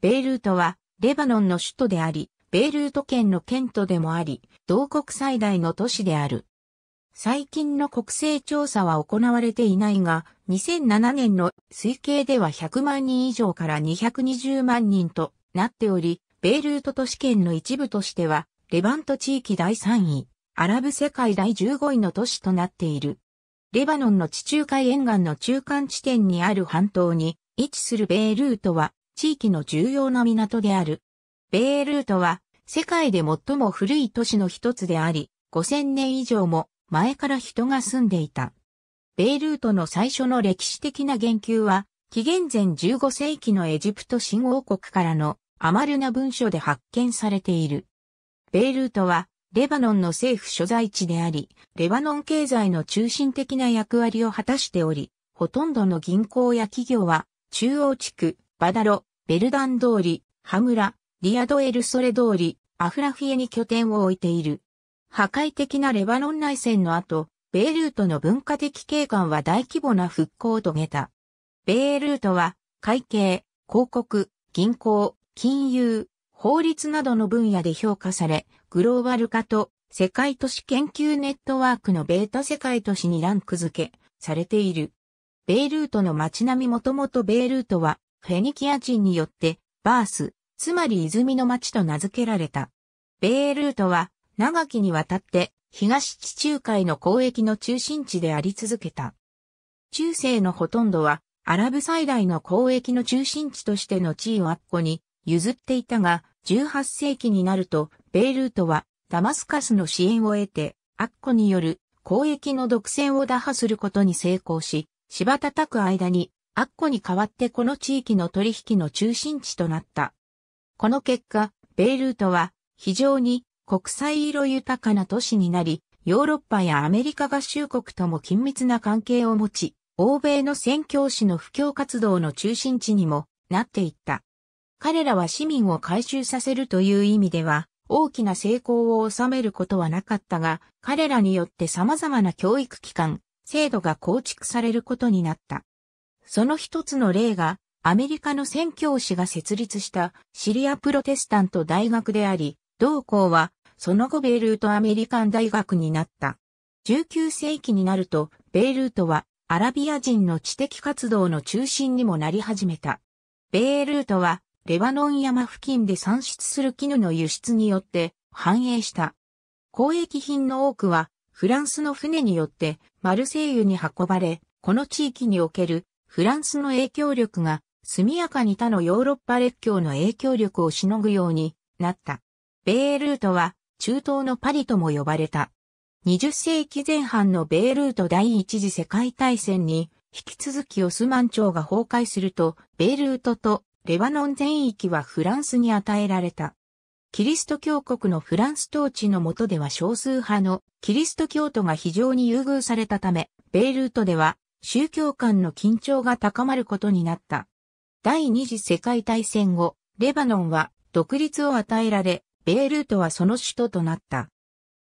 ベイルートは、レバノンの首都であり、ベイルート県の県都でもあり、同国最大の都市である。最近の国勢調査は行われていないが、2007年の推計では100万人以上から220万人となっており、ベイルート都市圏の一部としては、レバント地域第3位、アラブ世界第15位の都市となっている。レバノンの地中海沿岸の中間地点にある半島に位置するベイルートは、地域の重要な港である。ベイルートは世界で最も古い都市の一つであり、5000年以上も前から人が住んでいた。ベイルートの最初の歴史的な言及は、紀元前15世紀のエジプト新王国からのアマルナ文書で発見されている。ベイルートはレバノンの政府所在地であり、レバノン経済の中心的な役割を果たしており、ほとんどの銀行や企業は中央地区、バダロ、ベルダン通り、ハムラ、リアドエルソレ通り、アフラフィエに拠点を置いている。破壊的なレバノン内戦の後、ベイルートの文化的景観は大規模な復興を遂げた。ベイルートは、会計、広告、銀行、金融、法律などの分野で評価され、グローバル化と世界都市研究ネットワークのベータ世界都市にランク付けされている。ベイルートの街並みもともとベイルートはフェニキア人によって、バース、つまり泉の町と名付けられた。ベールートは、長きにわたって、東地中海の交易の中心地であり続けた。中世のほとんどは、アラブ最大の交易の中心地としての地位をアッコに譲っていたが、18世紀になると、ベールートはダマスカスの支援を得て、アッコによる交易の独占を打破することに成功し、柴叩く間にアッコに代わってこの地域の取引の中心地となった。この結果、ベイルートは非常に国際色豊かな都市になり、ヨーロッパやアメリカ合衆国とも緊密な関係を持ち、欧米の宣教師の布教活動の中心地にもなっていった。彼らは市民を回収させるという意味では、大きな成功を収めることはなかったが、彼らによって様々な教育機関、制度が構築されることになった。その一つの例が、アメリカの宣教師が設立したシリアプロテスタント大学であり、同校は、その後ベイルートアメリカン大学になった。19世紀になると、ベイルートはアラビア人の知的活動の中心にもなり始めた。ベイルートは、レバノン山付近で産出する絹の輸出によって繁栄した。交易品の多くは、フランスの船によってマルセイユに運ばれ、この地域におけるフランスの影響力が速やかに他のヨーロッパ列強の影響力をしのぐようになった。米ルートは中東のパリとも呼ばれた。20世紀前半の米ルート第一次世界大戦に引き続きオスマン朝が崩壊すると、米ルートとレバノン全域はフランスに与えられた。キリスト教国のフランス統治の下では少数派のキリスト教徒が非常に優遇されたため、ベイルートでは宗教間の緊張が高まることになった。第二次世界大戦後、レバノンは独立を与えられ、ベイルートはその首都となった。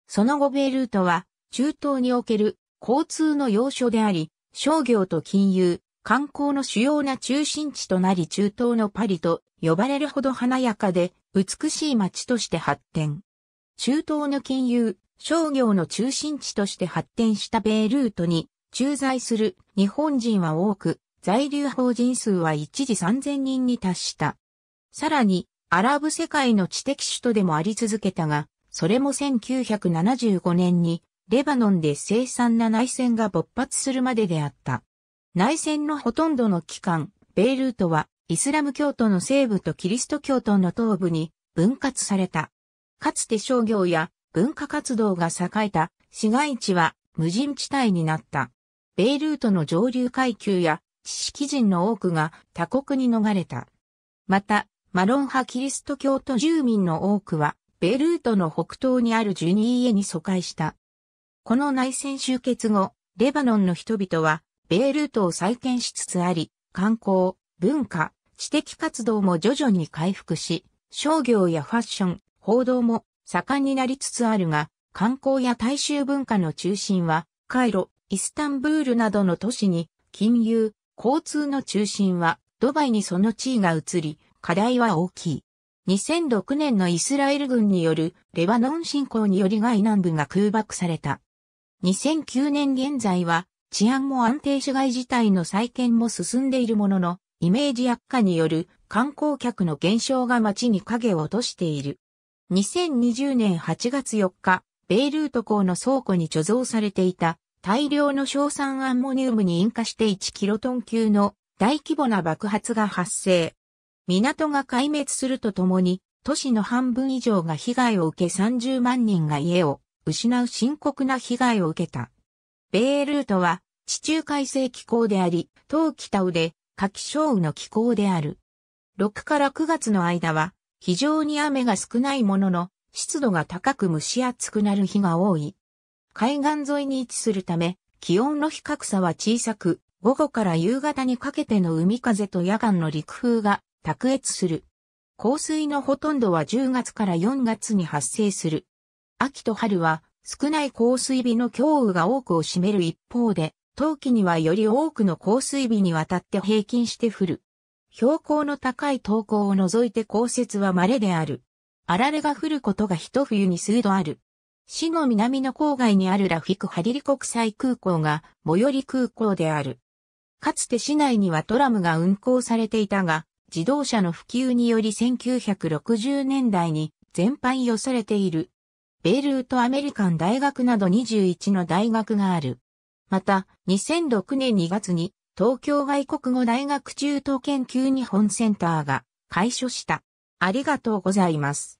その後ベイルートは中東における交通の要所であり、商業と金融、観光の主要な中心地となり中東のパリと呼ばれるほど華やかで美しい街として発展。中東の金融、商業の中心地として発展したベイルートに駐在する日本人は多く、在留邦人数は一時3000人に達した。さらに、アラブ世界の知的首都でもあり続けたが、それも1975年に、レバノンで凄惨な内戦が勃発するまでであった。内戦のほとんどの期間、ベイルートは、イスラム教徒の西部とキリスト教徒の東部に分割された。かつて商業や文化活動が栄えた市街地は無人地帯になった。ベイルートの上流階級や知識人の多くが他国に逃れた。また、マロン派キリスト教徒住民の多くは、ベイルートの北東にあるジュニー家に疎開した。この内戦終結後、レバノンの人々は、ベイルートを再建しつつあり、観光、文化、知的活動も徐々に回復し、商業やファッション、報道も盛んになりつつあるが、観光や大衆文化の中心は、カイロ、イスタンブールなどの都市に金融、交通の中心はドバイにその地位が移り、課題は大きい。2006年のイスラエル軍によるレバノン侵攻により外南部が空爆された。2009年現在は治安も安定し外自体の再建も進んでいるものの、イメージ悪化による観光客の減少が街に影を落としている。2020年8月4日、ベイルート港の倉庫に貯蔵されていた大量の硝酸アンモニウムに引火して1キロトン級の大規模な爆発が発生。港が壊滅するとともに、都市の半分以上が被害を受け30万人が家を失う深刻な被害を受けた。ベイルートは地中海性気候であり、冬季タウで夏季少雨の気候である。6から9月の間は非常に雨が少ないものの湿度が高く蒸し暑くなる日が多い。海岸沿いに位置するため、気温の比較差は小さく、午後から夕方にかけての海風と夜間の陸風が卓越する。降水のほとんどは10月から4月に発生する。秋と春は少ない降水日の強雨が多くを占める一方で、冬季にはより多くの降水日にわたって平均して降る。標高の高い投稿を除いて降雪は稀である。あられが降ることが一冬に数度ある。市の南の郊外にあるラフィク・ハリリ国際空港が最寄り空港である。かつて市内にはトラムが運行されていたが、自動車の普及により1960年代に全廃予されている。ベールートアメリカン大学など21の大学がある。また、2006年2月に東京外国語大学中等研究日本センターが開所した。ありがとうございます。